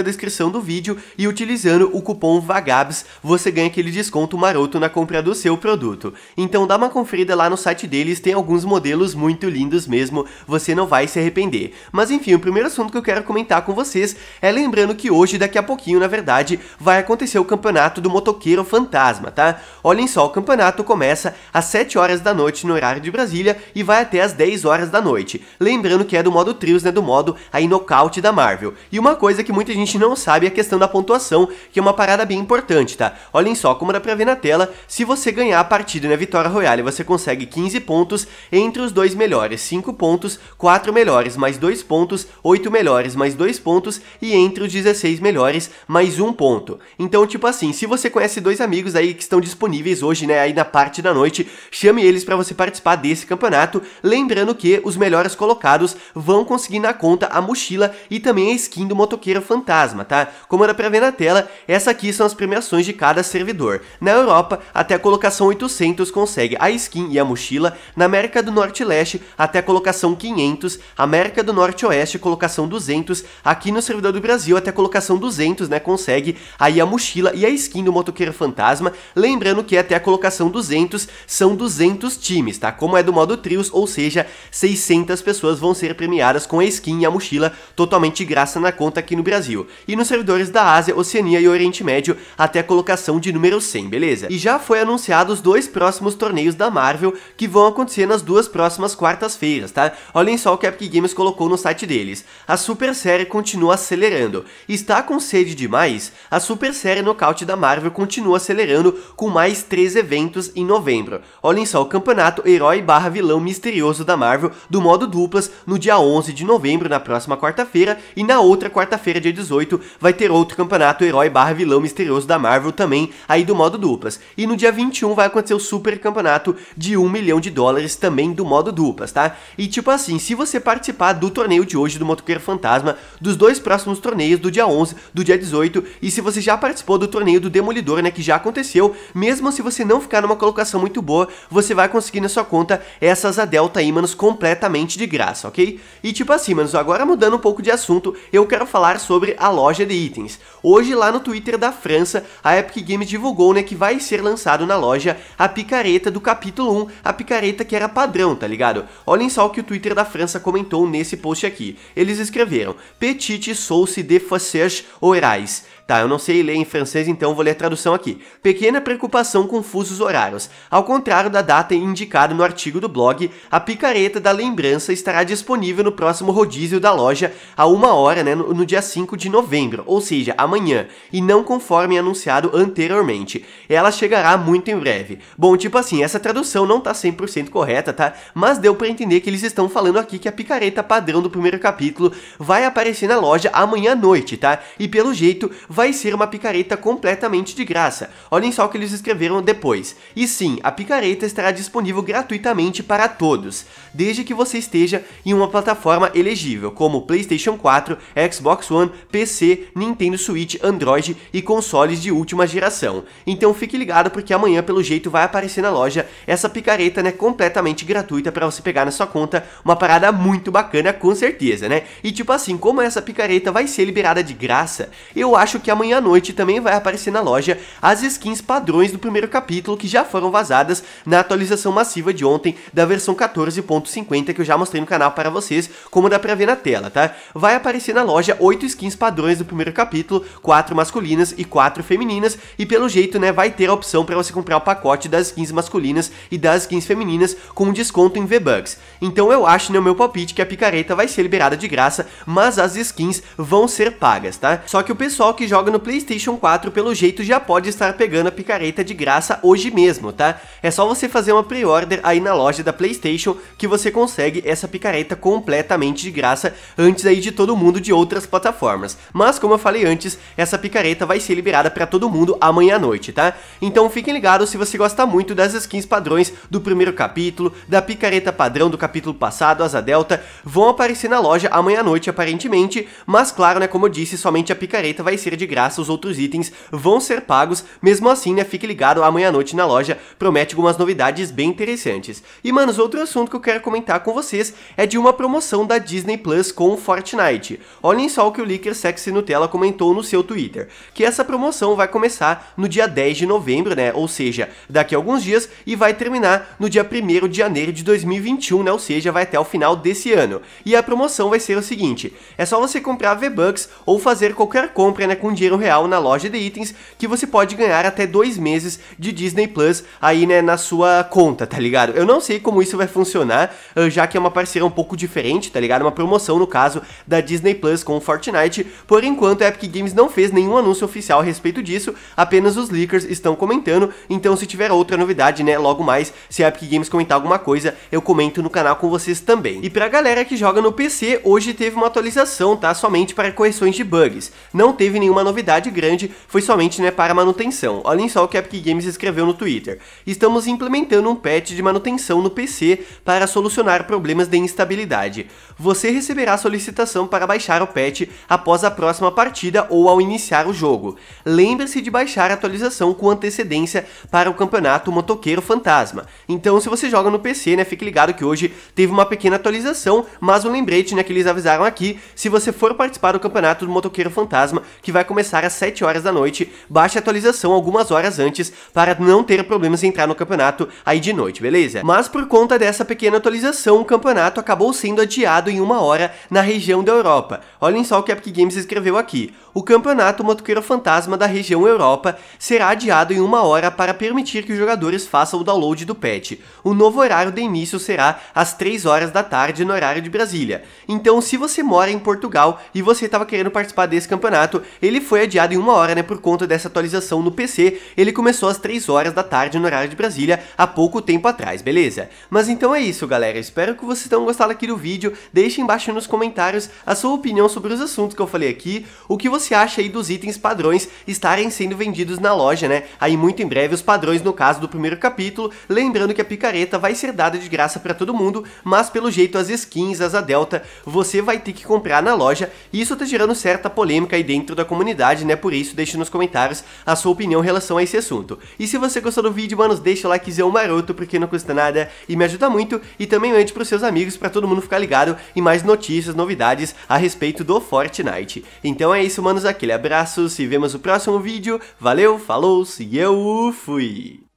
na descrição do vídeo e utilizando o cupom VAGABS você ganha aquele desconto maroto na compra do seu produto. Então dá uma conferida lá no site deles, tem alguns modelos muito lindos mesmo, você não vai se arrepender. Mas enfim, o primeiro assunto que eu quero comentar com vocês é lembrando que hoje, daqui a pouquinho, na verdade, vai acontecer o campeonato do motoqueiro fantasma, tá? Olhem só, o campeonato começa às 7 horas da noite no horário de Brasília e vai até às 10 horas da noite. Lembrando que é do modo trios, né, do modo aí nocaute da Marvel. E uma coisa que muita gente gente não sabe a questão da pontuação, que é uma parada bem importante, tá? Olhem só como dá pra ver na tela, se você ganhar a partida na Vitória Royale, você consegue 15 pontos entre os dois melhores, 5 pontos, 4 melhores mais 2 pontos, 8 melhores mais 2 pontos e entre os 16 melhores mais 1 ponto. Então, tipo assim, se você conhece dois amigos aí que estão disponíveis hoje, né, aí na parte da noite, chame eles para você participar desse campeonato, lembrando que os melhores colocados vão conseguir na conta a mochila e também a skin do motoqueiro fantasma fantasma, tá? Como era pra ver na tela, essa aqui são as premiações de cada servidor. Na Europa, até a colocação 800 consegue a skin e a mochila, na América do Norte e Leste, até a colocação 500, América do Norte e Oeste, colocação 200, aqui no servidor do Brasil, até a colocação 200, né, consegue aí a mochila e a skin do motoqueiro fantasma, lembrando que até a colocação 200 são 200 times, tá? Como é do modo trios, ou seja, 600 pessoas vão ser premiadas com a skin e a mochila totalmente de graça na conta aqui no Brasil e nos servidores da Ásia, Oceania e Oriente Médio até a colocação de número 100, beleza? E já foi anunciado os dois próximos torneios da Marvel que vão acontecer nas duas próximas quartas-feiras, tá? Olhem só o que a Epic Games colocou no site deles. A Super Série continua acelerando. Está com sede demais? A Super Série Nocaute da Marvel continua acelerando com mais três eventos em novembro. Olhem só o campeonato herói barra vilão misterioso da Marvel do modo duplas no dia 11 de novembro, na próxima quarta-feira, e na outra quarta-feira, dia 18 18 vai ter outro campeonato herói barra vilão misterioso da Marvel também, aí do modo duplas. E no dia 21 vai acontecer o super campeonato de 1 milhão de dólares também do modo duplas, tá? E tipo assim, se você participar do torneio de hoje do Motoqueiro Fantasma, dos dois próximos torneios, do dia 11, do dia 18, e se você já participou do torneio do Demolidor, né, que já aconteceu, mesmo se você não ficar numa colocação muito boa, você vai conseguir na sua conta essas a Delta aí, manos, completamente de graça, ok? E tipo assim, manos, agora mudando um pouco de assunto, eu quero falar sobre a loja de itens. Hoje, lá no Twitter da França, a Epic Games divulgou né, que vai ser lançado na loja a picareta do capítulo 1, a picareta que era padrão, tá ligado? Olhem só o que o Twitter da França comentou nesse post aqui. Eles escreveram: Petite sauce de ou orais Tá, eu não sei ler em francês, então vou ler a tradução aqui. Pequena preocupação com fusos horários. Ao contrário da data indicada no artigo do blog, a picareta da lembrança estará disponível no próximo rodízio da loja a uma hora, né, no, no dia 5 de novembro, ou seja, amanhã, e não conforme anunciado anteriormente. Ela chegará muito em breve. Bom, tipo assim, essa tradução não tá 100% correta, tá? Mas deu para entender que eles estão falando aqui que a picareta padrão do primeiro capítulo vai aparecer na loja amanhã à noite, tá? E pelo jeito vai vai ser uma picareta completamente de graça. Olhem só o que eles escreveram depois. E sim, a picareta estará disponível gratuitamente para todos, desde que você esteja em uma plataforma elegível, como PlayStation 4, Xbox One, PC, Nintendo Switch, Android e consoles de última geração. Então fique ligado porque amanhã pelo jeito vai aparecer na loja essa picareta, né, completamente gratuita para você pegar na sua conta, uma parada muito bacana com certeza, né? E tipo assim, como essa picareta vai ser liberada de graça, eu acho que que amanhã à noite também vai aparecer na loja as skins padrões do primeiro capítulo que já foram vazadas na atualização massiva de ontem da versão 14.50 que eu já mostrei no canal para vocês, como dá pra ver na tela, tá? Vai aparecer na loja 8 skins padrões do primeiro capítulo, 4 masculinas e 4 femininas, e pelo jeito, né, vai ter a opção para você comprar o pacote das skins masculinas e das skins femininas com um desconto em V-Bucks. Então eu acho, né, o meu palpite que a picareta vai ser liberada de graça, mas as skins vão ser pagas, tá? Só que o pessoal que joga no PlayStation 4, pelo jeito já pode estar pegando a picareta de graça hoje mesmo, tá? É só você fazer uma pre-order aí na loja da PlayStation que você consegue essa picareta completamente de graça antes aí de todo mundo de outras plataformas. Mas como eu falei antes, essa picareta vai ser liberada para todo mundo amanhã à noite, tá? Então fiquem ligados se você gosta muito das skins padrões do primeiro capítulo, da picareta padrão do capítulo passado, Asa Delta, vão aparecer na loja amanhã à noite aparentemente, mas claro, né, como eu disse, somente a picareta vai ser de graça, os outros itens vão ser pagos. Mesmo assim, né, fique ligado, amanhã à noite na loja promete algumas novidades bem interessantes. E, manos, outro assunto que eu quero comentar com vocês é de uma promoção da Disney Plus com o Fortnite. Olhem só o que o licker Sexy Nutella comentou no seu Twitter, que essa promoção vai começar no dia 10 de novembro, né, ou seja, daqui a alguns dias, e vai terminar no dia 1 de janeiro de 2021, né, ou seja, vai até o final desse ano. E a promoção vai ser o seguinte, é só você comprar V-Bucks ou fazer qualquer compra, né, com com dinheiro real na loja de itens que você pode ganhar até dois meses de Disney Plus aí, né, na sua conta, tá ligado? Eu não sei como isso vai funcionar, ah, já que é uma parceria um pouco diferente, tá ligado? Uma promoção, no caso, da Disney Plus com o Fortnite. Por enquanto, a Epic Games não fez nenhum anúncio oficial a respeito disso, apenas os leakers estão comentando, então se tiver outra novidade, né, logo mais, se a Epic Games comentar alguma coisa, eu comento no canal com vocês também. E pra galera que joga no PC, hoje teve uma atualização, tá? Somente para correções de bugs. Não teve nenhuma uma novidade grande foi somente né, para manutenção. Olhem só o que a Epic Games escreveu no Twitter. Estamos implementando um patch de manutenção no PC para solucionar problemas de instabilidade. Você receberá solicitação para baixar o patch após a próxima partida ou ao iniciar o jogo. Lembre-se de baixar a atualização com antecedência para o campeonato Motoqueiro Fantasma. Então, se você joga no PC, né, fique ligado que hoje teve uma pequena atualização, mas um lembrete né, que eles avisaram aqui, se você for participar do campeonato do Motoqueiro Fantasma, que vai começar às 7 horas da noite. Baixe a atualização algumas horas antes para não ter problemas em entrar no campeonato aí de noite, beleza? Mas por conta dessa pequena atualização, o campeonato acabou sendo adiado em uma hora na região da Europa. Olhem só o que a Epic Games escreveu aqui. O campeonato Motoqueiro Fantasma da região Europa será adiado em uma hora para permitir que os jogadores façam o download do patch. O novo horário de início será às 3 horas da tarde no horário de Brasília. Então, se você mora em Portugal e você estava querendo participar desse campeonato, ele ele foi adiado em uma hora, né, por conta dessa atualização no PC, ele começou às 3 horas da tarde no horário de Brasília, há pouco tempo atrás, beleza? Mas então é isso, galera, espero que vocês tenham gostado aqui do vídeo, deixe embaixo nos comentários a sua opinião sobre os assuntos que eu falei aqui, o que você acha aí dos itens padrões estarem sendo vendidos na loja, né, aí muito em breve os padrões no caso do primeiro capítulo, lembrando que a picareta vai ser dada de graça para todo mundo, mas pelo jeito as skins, as a Delta, você vai ter que comprar na loja, e isso tá gerando certa polêmica aí dentro da comunidade, comunidade, né? Por isso, deixe nos comentários a sua opinião em relação a esse assunto. E se você gostou do vídeo, mano, deixa o likezão maroto, porque não custa nada e me ajuda muito. E também mande pros seus amigos para todo mundo ficar ligado em mais notícias, novidades a respeito do Fortnite. Então é isso, manos, aquele abraço, se vemos no próximo vídeo. Valeu, falou, se eu fui!